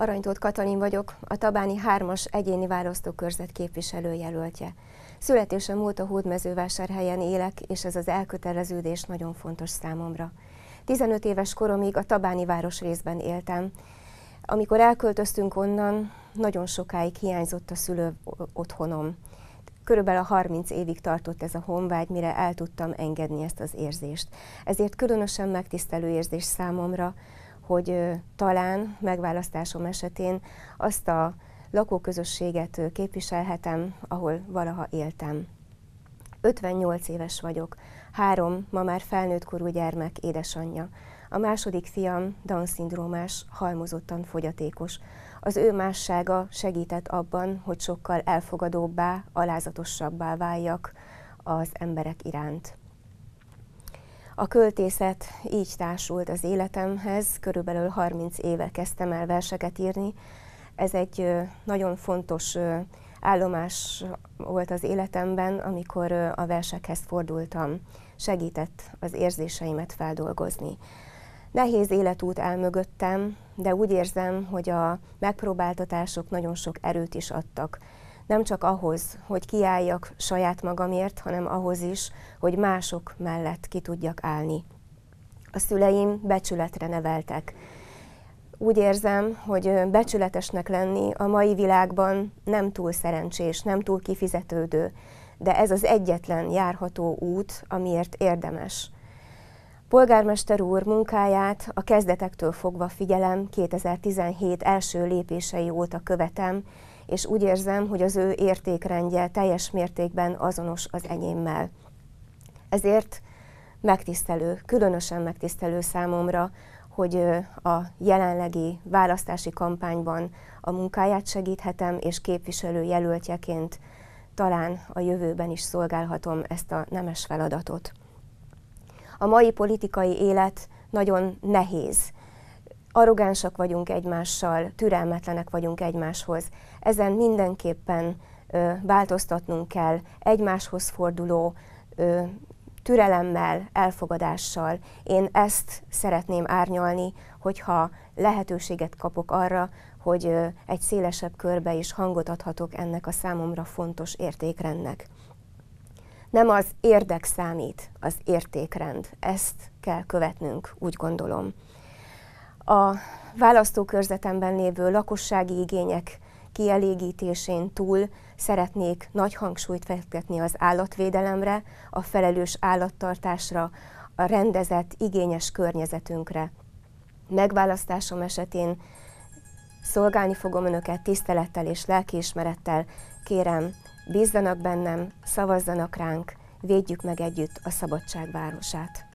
Aranytót Katalin vagyok, a Tabáni 3-as egyéni választókörzet képviselőjelöltje. Születésem a hódmezővásárhelyen élek, és ez az elköteleződés nagyon fontos számomra. 15 éves koromig a Tabáni város részben éltem. Amikor elköltöztünk onnan, nagyon sokáig hiányzott a szülő otthonom. Körülbelül a 30 évig tartott ez a honvágy, mire el tudtam engedni ezt az érzést. Ezért különösen megtisztelő érzés számomra, hogy talán megválasztásom esetén azt a lakóközösséget képviselhetem, ahol valaha éltem. 58 éves vagyok, három, ma már felnőtt korú gyermek, édesanyja. A második fiam Down-szindrómás, halmozottan fogyatékos. Az ő mássága segített abban, hogy sokkal elfogadóbbá, alázatosabbá váljak az emberek iránt. A költészet így társult az életemhez, körülbelül 30 éve kezdtem el verseket írni. Ez egy nagyon fontos állomás volt az életemben, amikor a versekhez fordultam. Segített az érzéseimet feldolgozni. Nehéz életút áll mögöttem, de úgy érzem, hogy a megpróbáltatások nagyon sok erőt is adtak nem csak ahhoz, hogy kiálljak saját magamért, hanem ahhoz is, hogy mások mellett ki tudjak állni. A szüleim becsületre neveltek. Úgy érzem, hogy becsületesnek lenni a mai világban nem túl szerencsés, nem túl kifizetődő, de ez az egyetlen járható út, amiért érdemes. Polgármester úr munkáját a kezdetektől fogva figyelem, 2017 első lépései óta követem, és úgy érzem, hogy az ő értékrendje teljes mértékben azonos az enyémmel. Ezért megtisztelő, különösen megtisztelő számomra, hogy a jelenlegi választási kampányban a munkáját segíthetem, és képviselő jelöltjeként talán a jövőben is szolgálhatom ezt a nemes feladatot. A mai politikai élet nagyon nehéz, arrogánsak vagyunk egymással, türelmetlenek vagyunk egymáshoz. Ezen mindenképpen ö, változtatnunk kell egymáshoz forduló ö, türelemmel, elfogadással. Én ezt szeretném árnyalni, hogyha lehetőséget kapok arra, hogy ö, egy szélesebb körbe is hangot adhatok ennek a számomra fontos értékrendnek. Nem az érdek számít, az értékrend. Ezt kell követnünk, úgy gondolom a választókörzetemben lévő lakossági igények kielégítésén túl szeretnék nagy hangsúlyt fektetni az állatvédelemre, a felelős állattartásra, a rendezett, igényes környezetünkre. Megválasztásom esetén szolgálni fogom Önöket tisztelettel és lelkiismerettel. Kérem, bízzanak bennem, szavazzanak ránk, védjük meg együtt a szabadság városát.